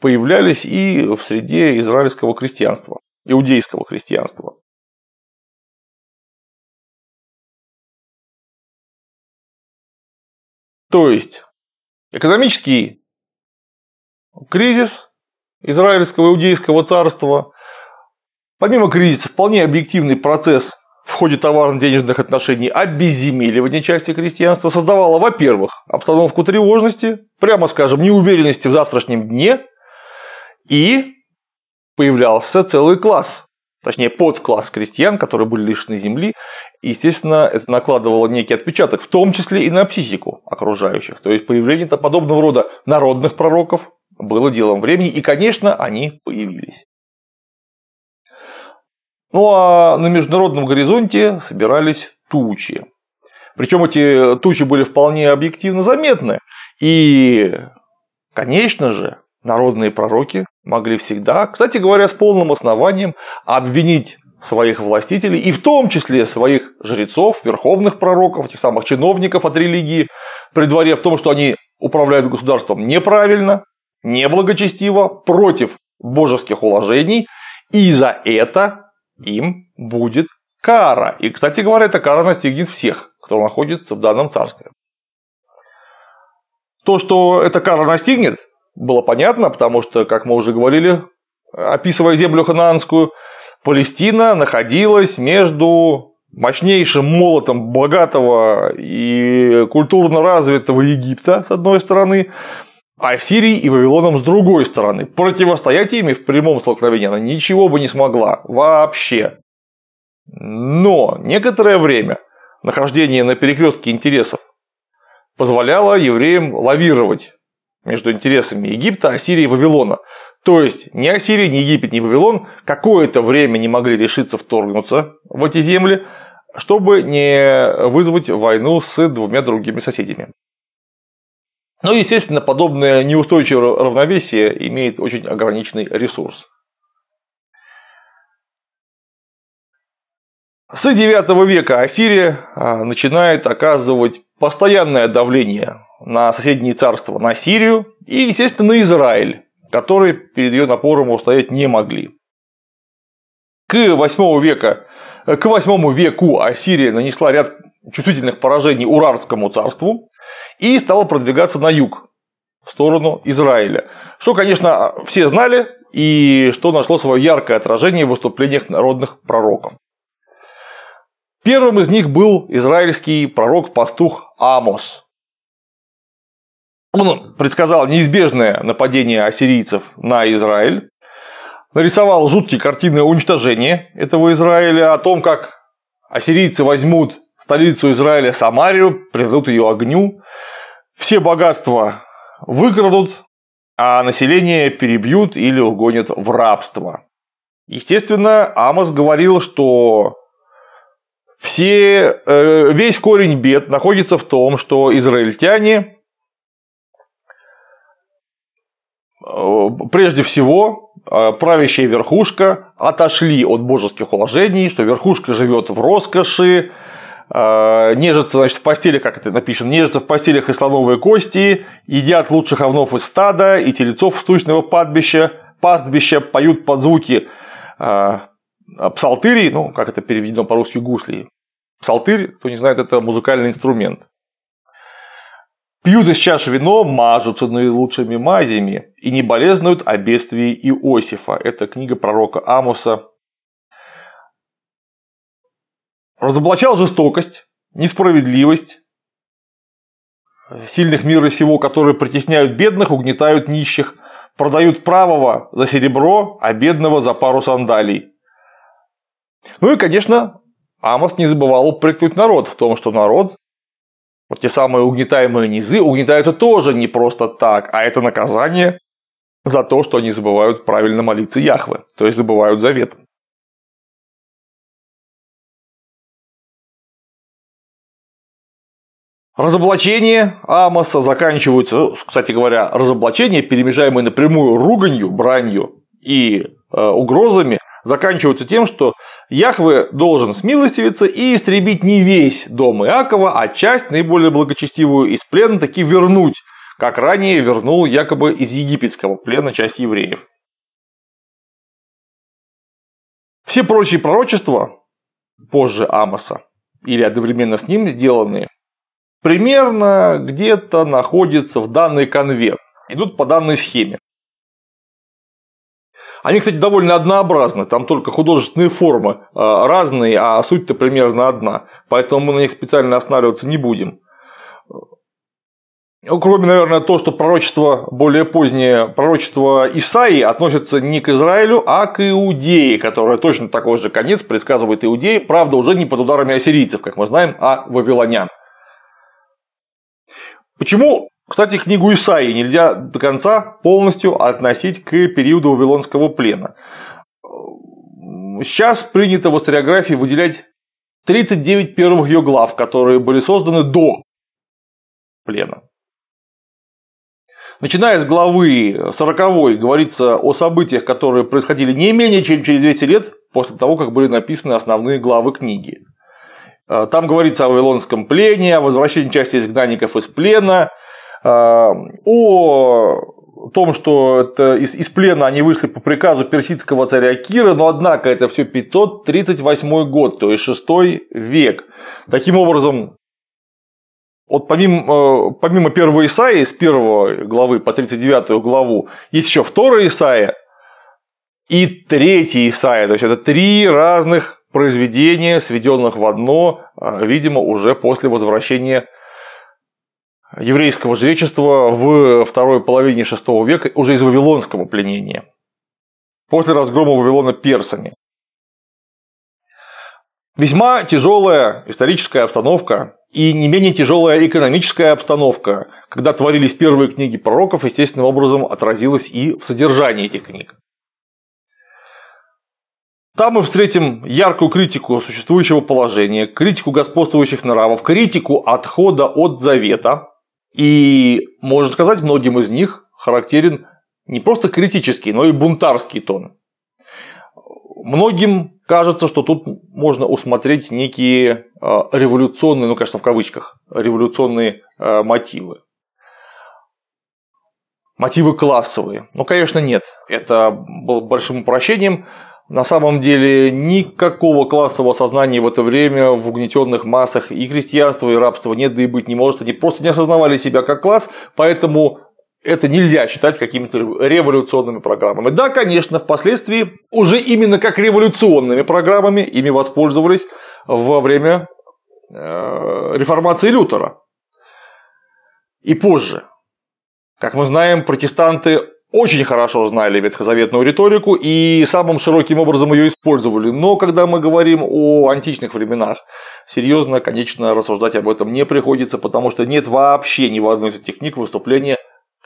появлялись и в среде израильского крестьянства, иудейского крестьянства. То есть, экономический кризис израильского иудейского царства – Помимо кризиса, вполне объективный процесс в ходе товарно-денежных отношений обезземеливание части крестьянства создавало, во-первых, обстановку тревожности, прямо скажем, неуверенности в завтрашнем дне, и появлялся целый класс, точнее подкласс крестьян, которые были лишены земли, и, естественно, это накладывало некий отпечаток, в том числе и на психику окружающих. То есть появление -то подобного рода народных пророков было делом времени, и, конечно, они появились. Ну а на международном горизонте собирались тучи. Причем эти тучи были вполне объективно заметны. И, конечно же, народные пророки могли всегда, кстати говоря, с полным основанием обвинить своих властителей, и в том числе своих жрецов, верховных пророков, этих самых чиновников от религии при дворе, в том, что они управляют государством неправильно, неблагочестиво, против божеских уложений, и за это им будет кара. И, кстати говоря, эта кара настигнет всех, кто находится в данном царстве. То, что эта кара настигнет, было понятно, потому что, как мы уже говорили, описывая землю ханаанскую, Палестина находилась между мощнейшим молотом богатого и культурно развитого Египта, с одной стороны, а Сирии и Вавилоном с другой стороны. Противостоять ими в прямом столкновении она ничего бы не смогла. Вообще. Но некоторое время нахождение на перекрестке интересов позволяло евреям лавировать между интересами Египта, Ассирии и Вавилона. То есть ни Ассирия, ни Египет, ни Вавилон какое-то время не могли решиться вторгнуться в эти земли, чтобы не вызвать войну с двумя другими соседями. Но, ну, естественно, подобное неустойчивое равновесие имеет очень ограниченный ресурс. С IX века Ассирия а, начинает оказывать постоянное давление на соседние царства, на Сирию и, естественно, на Израиль, которые перед ее напором устоять не могли. К 8 века к 8 веку Ассирия нанесла ряд чувствительных поражений Урарскому царству и стала продвигаться на юг, в сторону Израиля. Что, конечно, все знали и что нашло свое яркое отражение в выступлениях народных пророков. Первым из них был израильский пророк-пастух Амос. Он предсказал неизбежное нападение ассирийцев на Израиль, нарисовал жуткие картины уничтожения этого Израиля, о том, как ассирийцы возьмут столицу Израиля Самарию, предадут ее огню, все богатства выкрадут, а население перебьют или угонят в рабство. Естественно, Амос говорил, что все, э, весь корень бед находится в том, что израильтяне э, прежде всего э, правящая верхушка отошли от божеских уложений, что верхушка живет в роскоши, а, нежатся, значит, в постелях, как это написано, нежатся в постелях и слоновые кости, едят лучших овнов из стада и телецов стучного падбища, пастбища, поют под звуки а, а, псалтыри, ну, как это переведено по-русски гусли. Псалтырь, кто не знает, это музыкальный инструмент. Пьют из чаш вино, мажутся наилучшими мазями и не болезнуют о бедствии Иосифа. Это книга пророка Амуса, разоблачал жестокость, несправедливость сильных мира сего, которые притесняют бедных, угнетают нищих, продают правого за серебро, а бедного за пару сандалий. Ну и, конечно, Амос не забывал упрекнуть народ в том, что народ, вот те самые угнетаемые низы, угнетаются тоже не просто так, а это наказание за то, что они забывают правильно молиться Яхве, то есть забывают завет. Разоблачение Амоса заканчиваются, э, кстати говоря, разоблачения, перемежаемые напрямую руганью, бранью и э, угрозами, заканчиваются тем, что Яхве должен смилостивиться и истребить не весь дом Иакова, а часть, наиболее благочестивую из плена, таки вернуть, как ранее вернул якобы из египетского плена часть евреев. Все прочие пророчества позже Амоса или одновременно с ним сделанные примерно где-то находится в данный конверт. Идут по данной схеме. Они, кстати, довольно однообразны, там только художественные формы э, разные, а суть-то примерно одна, поэтому мы на них специально останавливаться не будем. Ну, кроме, наверное, того, что пророчество более позднее, пророчество Исаии относится не к Израилю, а к Иудее, которая точно такой же конец предсказывает Иудеи, правда, уже не под ударами ассирийцев, как мы знаем, а вавилонян. Почему, кстати, книгу Исаии нельзя до конца полностью относить к периоду Вавилонского плена? Сейчас принято в историографии выделять 39 первых ее глав, которые были созданы до плена. Начиная с главы 40 говорится о событиях, которые происходили не менее чем через 200 лет после того, как были написаны основные главы книги. А, там говорится о Вавилонском плене, о возвращении части изгнанников из плена, а, о том, что это из, из плена они вышли по приказу персидского царя Кира, но однако это все 538 год, то есть 6 век. Таким образом, вот помимо, э, помимо первого Исаия с первой главы по 39 главу, есть еще вторая Исаия и третья Исаия. То есть это три разных произведения, сведенных в одно, а, видимо, уже после возвращения еврейского жречества в второй половине VI века, уже из вавилонского пленения, после разгрома Вавилона персами. Весьма тяжелая историческая обстановка и не менее тяжелая экономическая обстановка, когда творились первые книги пророков, естественным образом отразилась и в содержании этих книг. Там мы встретим яркую критику существующего положения, критику господствующих нравов, критику отхода от завета. И, можно сказать, многим из них характерен не просто критический, но и бунтарский тон. Многим кажется, что тут можно усмотреть некие э, революционные, ну, конечно, в кавычках, революционные э, мотивы. Мотивы классовые. Ну, конечно, нет. Это было большим упрощением. На самом деле никакого классового сознания в это время в угнетенных массах и крестьянства, и рабства нет, да и быть не может. Они просто не осознавали себя как класс, поэтому это нельзя считать какими-то революционными программами. Да, конечно, впоследствии уже именно как революционными программами ими воспользовались во время э, реформации Лютера и позже. Как мы знаем, протестанты очень хорошо знали ветхозаветную риторику и самым широким образом ее использовали. Но когда мы говорим о античных временах, серьезно, конечно, рассуждать об этом не приходится, потому что нет вообще ни в одной из техник выступления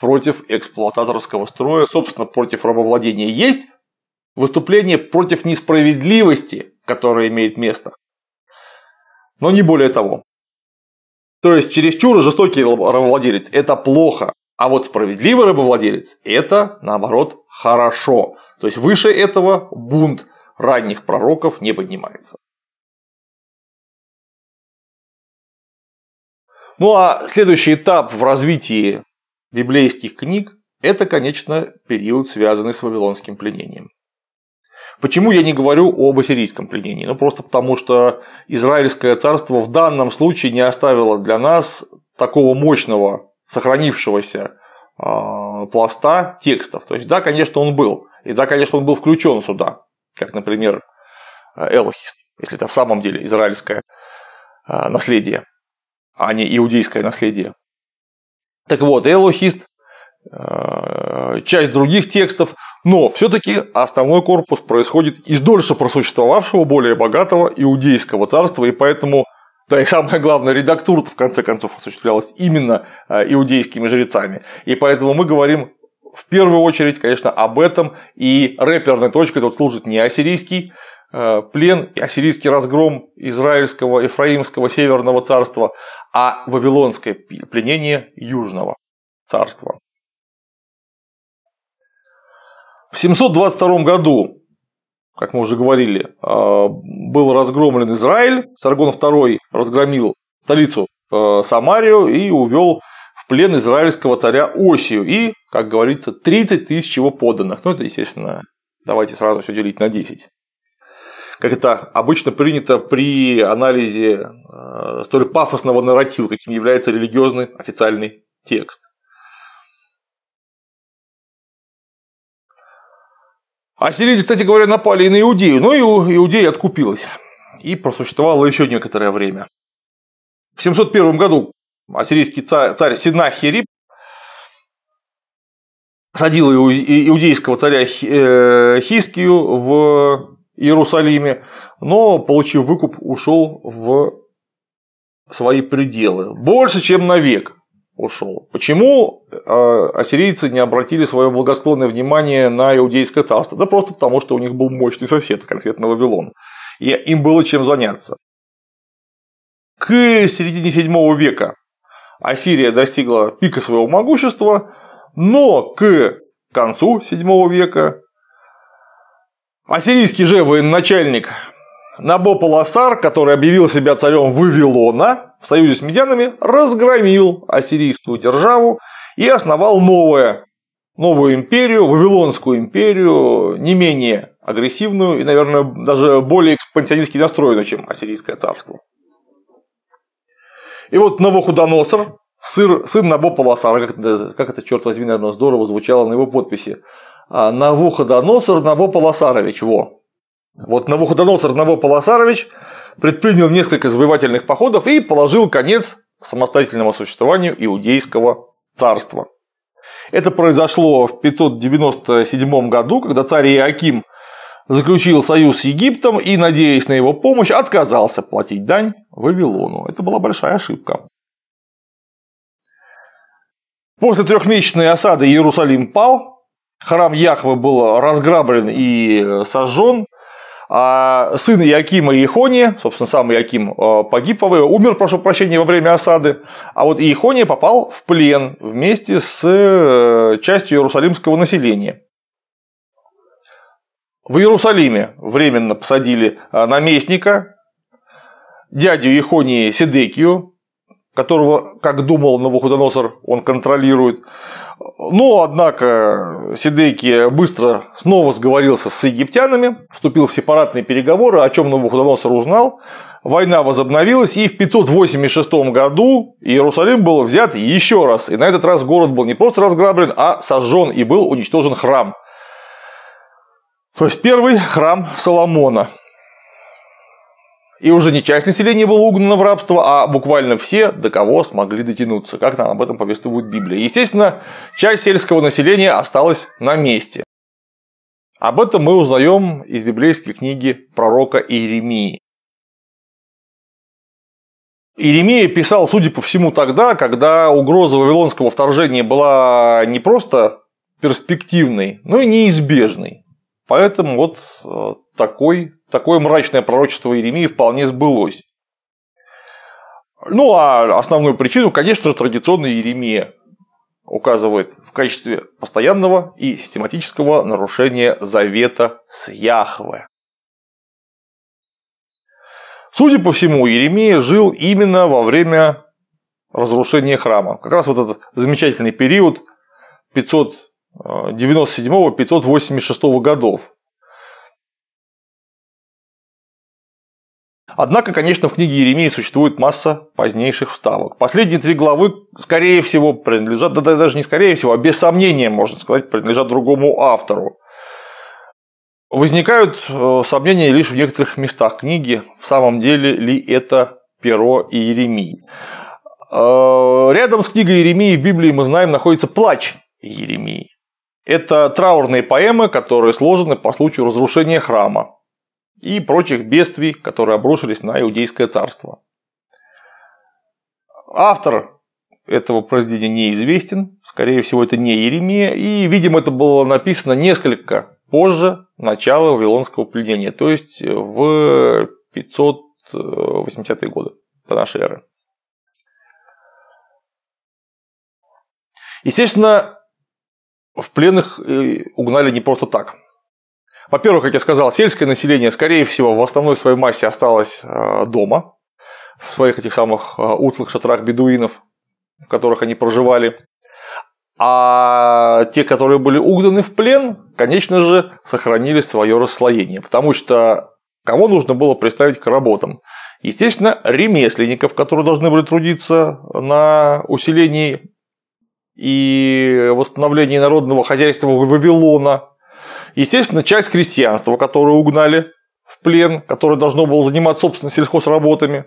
против эксплуататорского строя, собственно, против рабовладения. Есть выступление против несправедливости, которая имеет место, но не более того. То есть чересчур жестокий рабовладелец – это плохо, а вот справедливый рабовладелец – это, наоборот, хорошо. То есть выше этого бунт ранних пророков не поднимается. Ну а следующий этап в развитии библейских книг – это, конечно, период, связанный с вавилонским пленением. Почему я не говорю об ассирийском пленении? Ну, просто потому, что Израильское царство в данном случае не оставило для нас такого мощного сохранившегося а, пласта текстов. То есть, да, конечно, он был. И да, конечно, он был включен сюда, как, например, э, Элохист, если это в самом деле израильское а, наследие, а не иудейское наследие. Так вот, Элохист, а, часть других текстов, но все-таки основной корпус происходит из дольше просуществовавшего, более богатого иудейского царства, и поэтому да и самое главное, редактура в конце концов осуществлялась именно э, иудейскими жрецами. И поэтому мы говорим в первую очередь, конечно, об этом. И рэперной точкой тут служит не ассирийский э, плен и ассирийский разгром израильского, ефраимского, северного царства, а вавилонское пленение южного царства. В 722 году как мы уже говорили, э, был разгромлен Израиль, Саргон II разгромил столицу э, Самарию и увел в плен израильского царя Осию и, как говорится, 30 тысяч его подданных. Ну, это, естественно, давайте сразу все делить на 10. Как это обычно принято при анализе э, столь пафосного нарратива, каким является религиозный официальный текст. А сирийцы, кстати говоря, напали и на Иудею, но ну, и иудеи откупилась и просуществовала еще некоторое время. В 701 году ассирийский царь, царь Синахирип садил иудейского царя э, Хискию в Иерусалиме, но, получив выкуп, ушел в свои пределы. Больше, чем на век ушел. Почему э, ассирийцы не обратили свое благосклонное внимание на Иудейское царство? Да просто потому, что у них был мощный сосед, конкретно Вавилон. И им было чем заняться. К середине 7 века Ассирия достигла пика своего могущества, но к концу 7 века ассирийский же военачальник Набо Полосар, который объявил себя царем Вавилона, в союзе с медянами разгромил ассирийскую державу и основал новое, новую империю, Вавилонскую империю, не менее агрессивную и, наверное, даже более экспансионистски настроенную, чем ассирийское царство. И вот Новохудоносор, сыр, сын Набо Полосара, как это, как это, черт возьми, наверное, здорово звучало на его подписи, а, Навуходоносор Набо Полосарович, во, вот Навуходоносор Новополосарович предпринял несколько завоевательных походов и положил конец самостоятельному существованию иудейского царства. Это произошло в 597 году, когда царь Иаким заключил союз с Египтом и, надеясь на его помощь, отказался платить дань Вавилону. Это была большая ошибка. После трехмесячной осады Иерусалим пал, храм Яхвы был разграблен и сожжен – а сын Якима и Иехония, собственно, сам Яким э, погиб, умер, прошу прощения, во время осады. А вот Иехония попал в плен вместе с э, частью иерусалимского населения. В Иерусалиме временно посадили э, наместника, дядю Иехонии Седекию, которого, как думал Навуходоносор, он контролирует, но, ну, однако, Сидейки быстро снова сговорился с египтянами, вступил в сепаратные переговоры, о чем Навуходоносор узнал. Война возобновилась, и в 586 году Иерусалим был взят еще раз. И на этот раз город был не просто разграблен, а сожжен и был уничтожен храм. То есть первый храм Соломона – и уже не часть населения была угнана в рабство, а буквально все, до кого смогли дотянуться, как нам об этом повествует Библия. Естественно, часть сельского населения осталась на месте. Об этом мы узнаем из библейской книги пророка Иеремии. Иеремия писал, судя по всему, тогда, когда угроза вавилонского вторжения была не просто перспективной, но и неизбежной. Поэтому вот э, такой, такое мрачное пророчество Иеремии вполне сбылось. Ну а основную причину, конечно же, традиционная Еремия указывает в качестве постоянного и систематического нарушения завета с Яхве. Судя по всему, Еремия жил именно во время разрушения храма. Как раз вот этот замечательный период 500 97-586 годов. Однако, конечно, в книге Еремии существует масса позднейших вставок. Последние три главы, скорее всего, принадлежат, да даже не скорее всего, а без сомнения, можно сказать, принадлежат другому автору. Возникают э, сомнения лишь в некоторых местах книги, в самом деле ли это перо Иеремии. Э, рядом с книгой Иеремии в Библии, мы знаем, находится плач Иеремии. Это траурные поэмы, которые сложены по случаю разрушения храма и прочих бедствий, которые обрушились на Иудейское царство. Автор этого произведения неизвестен, скорее всего, это не Еремия, и, видимо, это было написано несколько позже начала Вавилонского пленения, то есть в 580-е годы до нашей эры. Естественно, в пленных э, угнали не просто так. Во-первых, как я сказал, сельское население, скорее всего, в основной своей массе осталось э, дома, в своих этих самых э, утлых шатрах бедуинов, в которых они проживали. А те, которые были угнаны в плен, конечно же, сохранили свое расслоение, потому что кого нужно было представить к работам? Естественно, ремесленников, которые должны были трудиться на усилении и восстановлении народного хозяйства Вавилона. Естественно, часть крестьянства, которое угнали в плен, которое должно было заниматься, собственно, сельхозработами.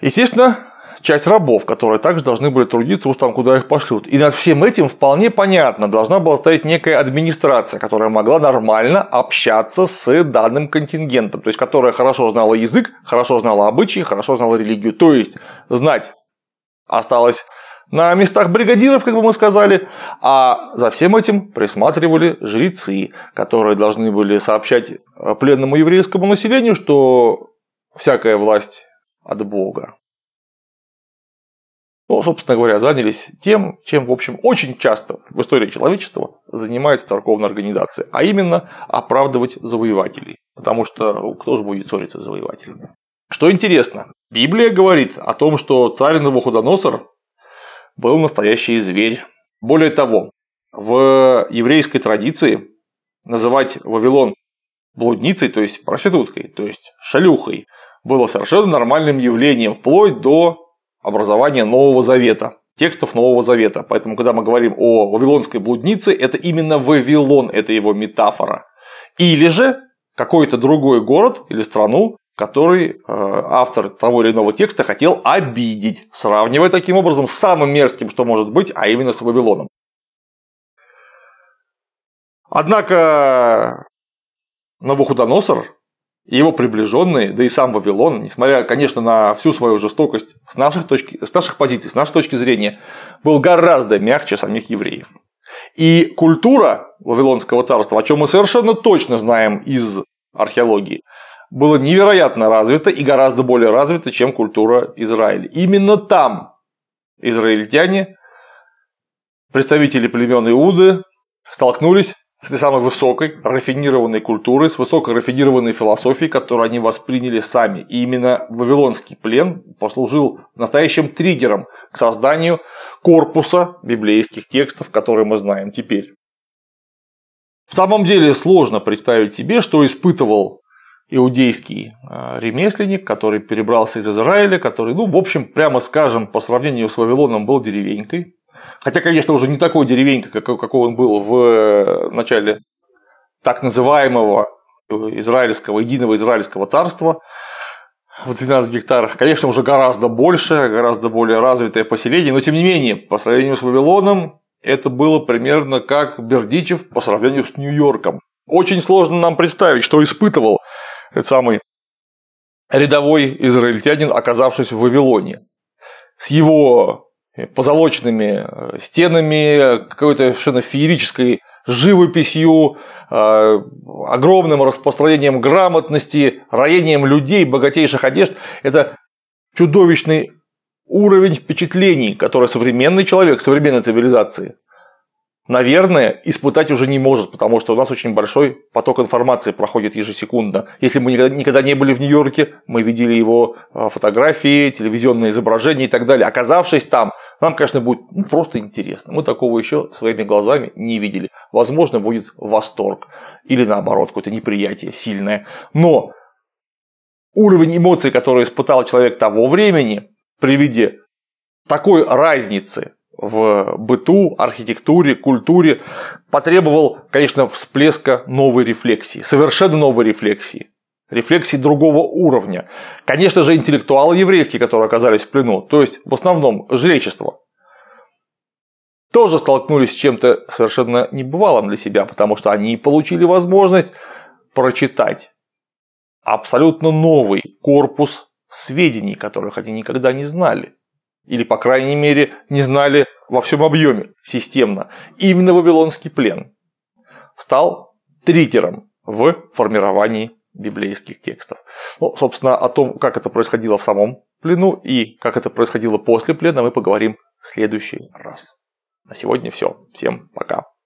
Естественно, часть рабов, которые также должны были трудиться уж там, куда их пошлют. И над всем этим вполне понятно должна была стоять некая администрация, которая могла нормально общаться с данным контингентом, то есть которая хорошо знала язык, хорошо знала обычаи, хорошо знала религию. То есть знать осталось на местах бригадиров, как бы мы сказали, а за всем этим присматривали жрецы, которые должны были сообщать пленному еврейскому населению, что всякая власть от Бога. Ну, собственно говоря, занялись тем, чем, в общем, очень часто в истории человечества занимается церковная организация, а именно оправдывать завоевателей. Потому что ну, кто же будет ссориться с завоевателями? Что интересно, Библия говорит о том, что царь Навуходоносор был настоящий зверь. Более того, в еврейской традиции называть Вавилон блудницей, то есть проституткой, то есть шалюхой, было совершенно нормальным явлением вплоть до образования Нового Завета, текстов Нового Завета. Поэтому, когда мы говорим о вавилонской блуднице, это именно Вавилон, это его метафора. Или же какой-то другой город или страну который э, автор того или иного текста хотел обидеть, сравнивая таким образом с самым мерзким, что может быть, а именно с Вавилоном. Однако Навуходоносор и его приближенные, да и сам Вавилон, несмотря, конечно, на всю свою жестокость, с наших, точки, с наших позиций, с нашей точки зрения, был гораздо мягче самих евреев. И культура Вавилонского царства, о чем мы совершенно точно знаем из археологии, было невероятно развито и гораздо более развито, чем культура Израиля. Именно там израильтяне, представители племен Иуды, столкнулись с этой самой высокой, рафинированной культурой, с высокой рафинированной философией, которую они восприняли сами. И именно Вавилонский плен послужил настоящим триггером к созданию корпуса библейских текстов, которые мы знаем теперь. В самом деле сложно представить себе, что испытывал иудейский а, ремесленник, который перебрался из Израиля, который, ну, в общем, прямо скажем, по сравнению с Вавилоном был деревенькой. Хотя, конечно, уже не такой деревенькой, как, какой он был в э, начале так называемого э, израильского, единого израильского царства в 12 гектарах. Конечно, уже гораздо больше, гораздо более развитое поселение, но тем не менее, по сравнению с Вавилоном, это было примерно как Бердичев по сравнению с Нью-Йорком. Очень сложно нам представить, что испытывал этот самый рядовой израильтянин, оказавшись в Вавилоне. С его э, позолоченными э, стенами, какой-то совершенно феерической живописью, э, огромным распространением грамотности, роением людей, богатейших одежд. Это чудовищный уровень впечатлений, который современный человек, современной цивилизации – наверное, испытать уже не может, потому что у нас очень большой поток информации проходит ежесекундно. Если мы никогда не были в Нью-Йорке, мы видели его а, фотографии, телевизионные изображения и так далее. Оказавшись там, нам, конечно, будет ну, просто интересно. Мы такого еще своими глазами не видели. Возможно, будет восторг или наоборот, какое-то неприятие сильное. Но уровень эмоций, который испытал человек того времени при виде такой разницы в быту, архитектуре, культуре потребовал, конечно, всплеска новой рефлексии, совершенно новой рефлексии, рефлексии другого уровня. Конечно же, интеллектуалы еврейские, которые оказались в плену, то есть в основном жречество, тоже столкнулись с чем-то совершенно небывалым для себя, потому что они получили возможность прочитать абсолютно новый корпус сведений, которых они никогда не знали или, по крайней мере, не знали во всем объеме системно, именно Вавилонский плен стал триггером в формировании библейских текстов. Ну, собственно, о том, как это происходило в самом плену и как это происходило после плена, мы поговорим в следующий раз. На сегодня все. Всем пока.